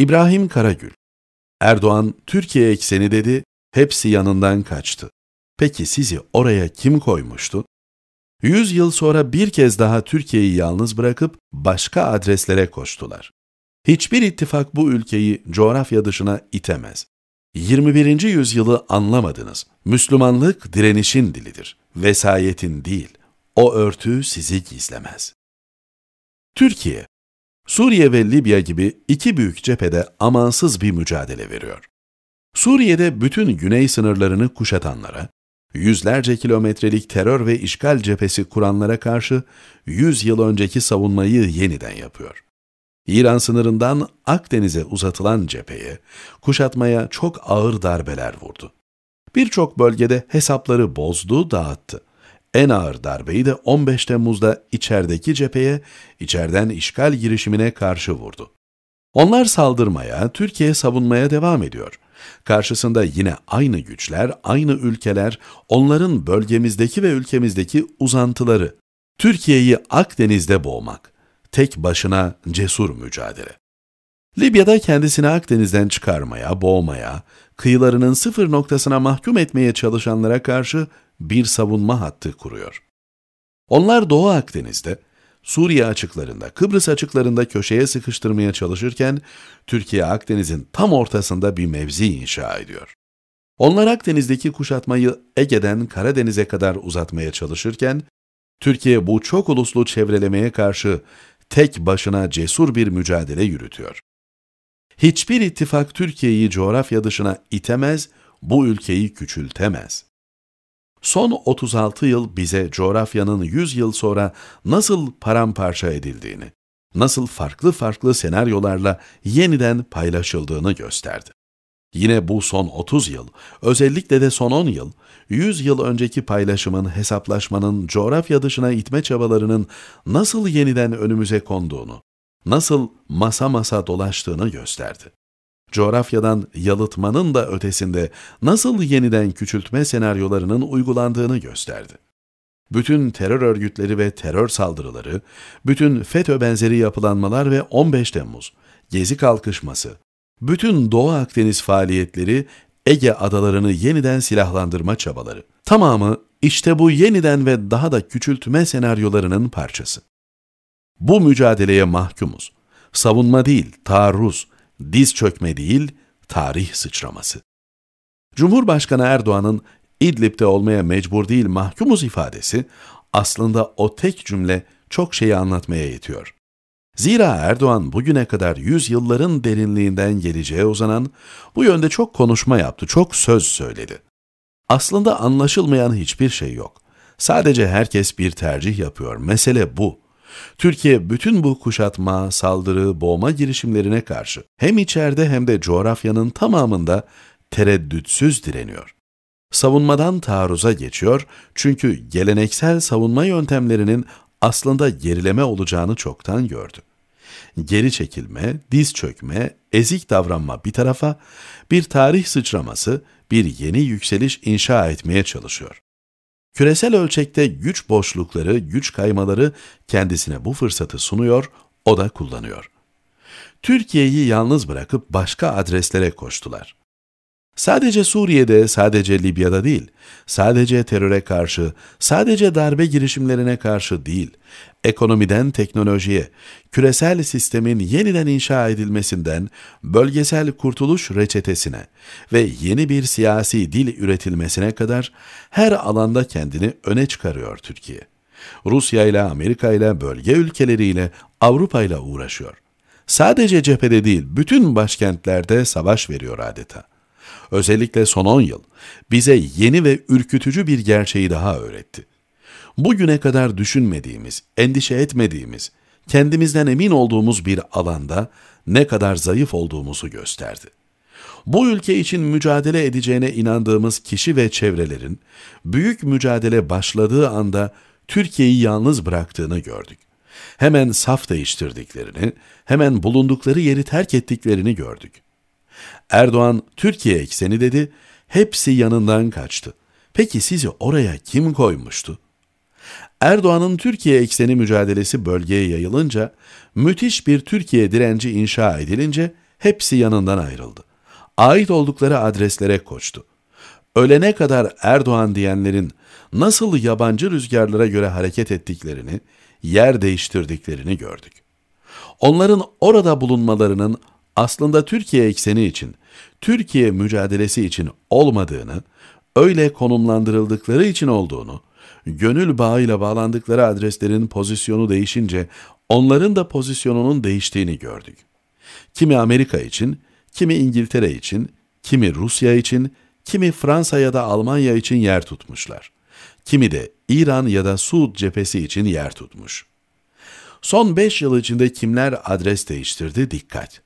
İbrahim Karagül Erdoğan Türkiye ekseni dedi, hepsi yanından kaçtı. Peki sizi oraya kim koymuştu? Yüz yıl sonra bir kez daha Türkiye'yi yalnız bırakıp başka adreslere koştular. Hiçbir ittifak bu ülkeyi coğrafya dışına itemez. 21. yüzyılı anlamadınız. Müslümanlık direnişin dilidir, vesayetin değil. O örtü sizi gizlemez. Türkiye, Suriye ve Libya gibi iki büyük cephede amansız bir mücadele veriyor. Suriye'de bütün güney sınırlarını kuşatanlara, yüzlerce kilometrelik terör ve işgal cephesi kuranlara karşı 100 yıl önceki savunmayı yeniden yapıyor. İran sınırından Akdeniz'e uzatılan cepheye, kuşatmaya çok ağır darbeler vurdu. Birçok bölgede hesapları bozdu, dağıttı. En ağır darbeyi de 15 Temmuz'da içerideki cepheye, içeriden işgal girişimine karşı vurdu. Onlar saldırmaya, Türkiye savunmaya devam ediyor. Karşısında yine aynı güçler, aynı ülkeler, onların bölgemizdeki ve ülkemizdeki uzantıları. Türkiye'yi Akdeniz'de boğmak. Tek başına cesur mücadele. Libya'da kendisini Akdeniz'den çıkarmaya, boğmaya, kıyılarının sıfır noktasına mahkum etmeye çalışanlara karşı bir savunma hattı kuruyor. Onlar Doğu Akdeniz'de, Suriye açıklarında, Kıbrıs açıklarında köşeye sıkıştırmaya çalışırken Türkiye Akdeniz'in tam ortasında bir mevzi inşa ediyor. Onlar Akdeniz'deki kuşatmayı Ege'den Karadeniz'e kadar uzatmaya çalışırken Türkiye bu çok uluslu çevrelemeye karşı tek başına cesur bir mücadele yürütüyor. Hiçbir ittifak Türkiye'yi coğrafya dışına itemez, bu ülkeyi küçültemez son 36 yıl bize coğrafyanın 100 yıl sonra nasıl paramparça edildiğini, nasıl farklı farklı senaryolarla yeniden paylaşıldığını gösterdi. Yine bu son 30 yıl, özellikle de son 10 yıl, 100 yıl önceki paylaşımın, hesaplaşmanın, coğrafya dışına itme çabalarının nasıl yeniden önümüze konduğunu, nasıl masa masa dolaştığını gösterdi coğrafyadan yalıtmanın da ötesinde nasıl yeniden küçültme senaryolarının uygulandığını gösterdi. Bütün terör örgütleri ve terör saldırıları, bütün FETÖ benzeri yapılanmalar ve 15 Temmuz, Gezi kalkışması, bütün Doğu Akdeniz faaliyetleri, Ege adalarını yeniden silahlandırma çabaları, tamamı işte bu yeniden ve daha da küçültme senaryolarının parçası. Bu mücadeleye mahkumuz. Savunma değil, taarruz, diz çökme değil, tarih sıçraması. Cumhurbaşkanı Erdoğan'ın İdlib'de olmaya mecbur değil mahkumuz ifadesi aslında o tek cümle çok şeyi anlatmaya yetiyor. Zira Erdoğan bugüne kadar yüzyılların derinliğinden geleceğe uzanan, bu yönde çok konuşma yaptı, çok söz söyledi. Aslında anlaşılmayan hiçbir şey yok. Sadece herkes bir tercih yapıyor. Mesele bu. Türkiye bütün bu kuşatma, saldırı, boğma girişimlerine karşı hem içeride hem de coğrafyanın tamamında tereddütsüz direniyor. Savunmadan taarruza geçiyor çünkü geleneksel savunma yöntemlerinin aslında gerileme olacağını çoktan gördü. Geri çekilme, diz çökme, ezik davranma bir tarafa, bir tarih sıçraması, bir yeni yükseliş inşa etmeye çalışıyor. Küresel ölçekte güç boşlukları, güç kaymaları kendisine bu fırsatı sunuyor, o da kullanıyor. Türkiye'yi yalnız bırakıp başka adreslere koştular. Sadece Suriye'de, sadece Libya'da değil, sadece teröre karşı, sadece darbe girişimlerine karşı değil, ekonomiden teknolojiye, küresel sistemin yeniden inşa edilmesinden bölgesel kurtuluş reçetesine ve yeni bir siyasi dil üretilmesine kadar her alanda kendini öne çıkarıyor Türkiye. Rusya ile Amerika ile bölge ülkeleriyle Avrupa ile uğraşıyor. Sadece cephede değil bütün başkentlerde savaş veriyor adeta özellikle son 10 yıl bize yeni ve ürkütücü bir gerçeği daha öğretti. Bugüne kadar düşünmediğimiz, endişe etmediğimiz, kendimizden emin olduğumuz bir alanda ne kadar zayıf olduğumuzu gösterdi. Bu ülke için mücadele edeceğine inandığımız kişi ve çevrelerin büyük mücadele başladığı anda Türkiye'yi yalnız bıraktığını gördük. Hemen saf değiştirdiklerini, hemen bulundukları yeri terk ettiklerini gördük. Erdoğan Türkiye ekseni dedi, hepsi yanından kaçtı. Peki sizi oraya kim koymuştu? Erdoğan'ın Türkiye ekseni mücadelesi bölgeye yayılınca, müthiş bir Türkiye direnci inşa edilince hepsi yanından ayrıldı. Ait oldukları adreslere koştu. Ölene kadar Erdoğan diyenlerin nasıl yabancı rüzgarlara göre hareket ettiklerini, yer değiştirdiklerini gördük. Onların orada bulunmalarının aslında Türkiye ekseni için, Türkiye mücadelesi için olmadığını, öyle konumlandırıldıkları için olduğunu, gönül bağıyla bağlandıkları adreslerin pozisyonu değişince onların da pozisyonunun değiştiğini gördük. Kimi Amerika için, kimi İngiltere için, kimi Rusya için, kimi Fransa ya da Almanya için yer tutmuşlar. Kimi de İran ya da Suud cephesi için yer tutmuş. Son 5 yıl içinde kimler adres değiştirdi dikkat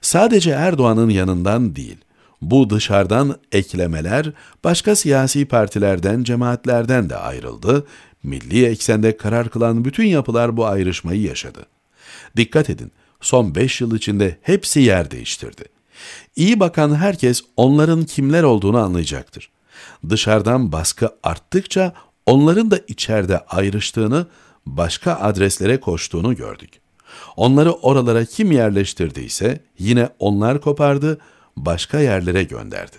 sadece Erdoğan'ın yanından değil, bu dışarıdan eklemeler başka siyasi partilerden, cemaatlerden de ayrıldı. Milli eksende karar kılan bütün yapılar bu ayrışmayı yaşadı. Dikkat edin, son 5 yıl içinde hepsi yer değiştirdi. İyi bakan herkes onların kimler olduğunu anlayacaktır. Dışarıdan baskı arttıkça onların da içeride ayrıştığını, başka adreslere koştuğunu gördük. Onları oralara kim yerleştirdiyse yine onlar kopardı, başka yerlere gönderdi.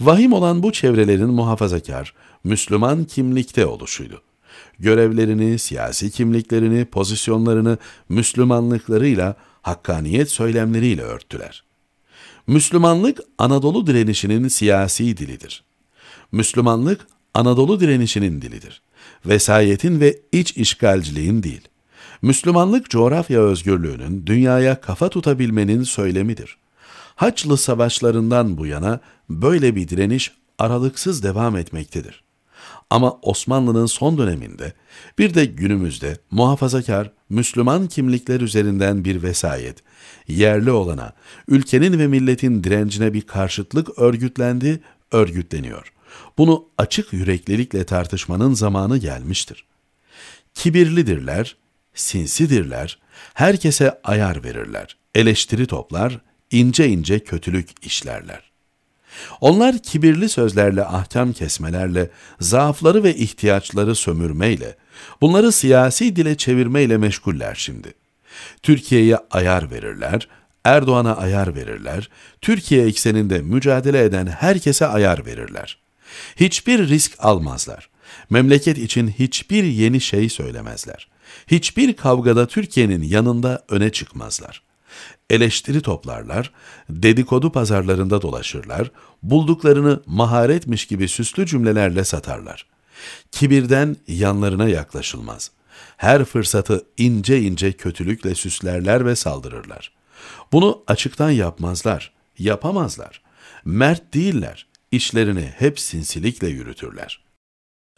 Vahim olan bu çevrelerin muhafazakar, Müslüman kimlikte oluşuydu. Görevlerini, siyasi kimliklerini, pozisyonlarını Müslümanlıklarıyla, hakkaniyet söylemleriyle örttüler. Müslümanlık Anadolu direnişinin siyasi dilidir. Müslümanlık Anadolu direnişinin dilidir. Vesayetin ve iç işgalciliğin değil. Müslümanlık coğrafya özgürlüğünün dünyaya kafa tutabilmenin söylemidir. Haçlı savaşlarından bu yana böyle bir direniş aralıksız devam etmektedir. Ama Osmanlı'nın son döneminde bir de günümüzde muhafazakar Müslüman kimlikler üzerinden bir vesayet, yerli olana, ülkenin ve milletin direncine bir karşıtlık örgütlendi, örgütleniyor. Bunu açık yüreklilikle tartışmanın zamanı gelmiştir. Kibirlidirler, sinsidirler, herkese ayar verirler, eleştiri toplar, ince ince kötülük işlerler. Onlar kibirli sözlerle ahkam kesmelerle, zaafları ve ihtiyaçları sömürmeyle, bunları siyasi dile çevirmeyle meşguller şimdi. Türkiye'ye ayar verirler, Erdoğan'a ayar verirler, Türkiye ekseninde mücadele eden herkese ayar verirler. Hiçbir risk almazlar. Memleket için hiçbir yeni şey söylemezler hiçbir kavgada Türkiye'nin yanında öne çıkmazlar. Eleştiri toplarlar, dedikodu pazarlarında dolaşırlar, bulduklarını maharetmiş gibi süslü cümlelerle satarlar. Kibirden yanlarına yaklaşılmaz. Her fırsatı ince ince kötülükle süslerler ve saldırırlar. Bunu açıktan yapmazlar, yapamazlar. Mert değiller, işlerini hep sinsilikle yürütürler.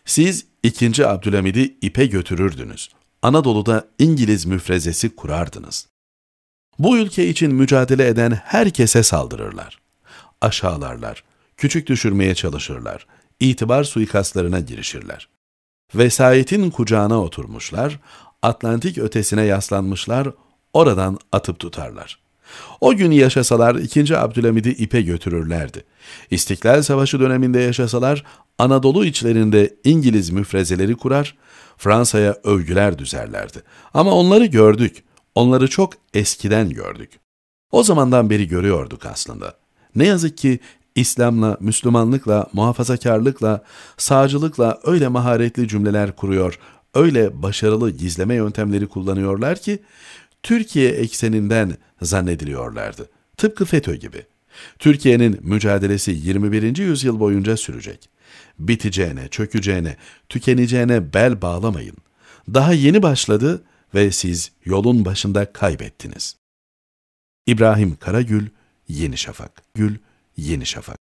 Siz ikinci Abdülhamid'i ipe götürürdünüz. Anadolu'da İngiliz müfrezesi kurardınız. Bu ülke için mücadele eden herkese saldırırlar. Aşağılarlar, küçük düşürmeye çalışırlar, itibar suikastlarına girişirler. Vesayetin kucağına oturmuşlar, Atlantik ötesine yaslanmışlar, oradan atıp tutarlar. O gün yaşasalar 2. Abdülhamid'i ipe götürürlerdi. İstiklal Savaşı döneminde yaşasalar Anadolu içlerinde İngiliz müfrezeleri kurar, Fransa'ya övgüler düzerlerdi. Ama onları gördük, onları çok eskiden gördük. O zamandan beri görüyorduk aslında. Ne yazık ki İslam'la, Müslümanlıkla, muhafazakarlıkla, sağcılıkla öyle maharetli cümleler kuruyor, öyle başarılı gizleme yöntemleri kullanıyorlar ki Türkiye ekseninden zannediliyorlardı. Tıpkı FETÖ gibi. Türkiye'nin mücadelesi 21. yüzyıl boyunca sürecek biteceğine, çökeceğine, tükeneceğine bel bağlamayın. Daha yeni başladı ve siz yolun başında kaybettiniz. İbrahim Karagül, Yeni Şafak. Gül, Yeni Şafak.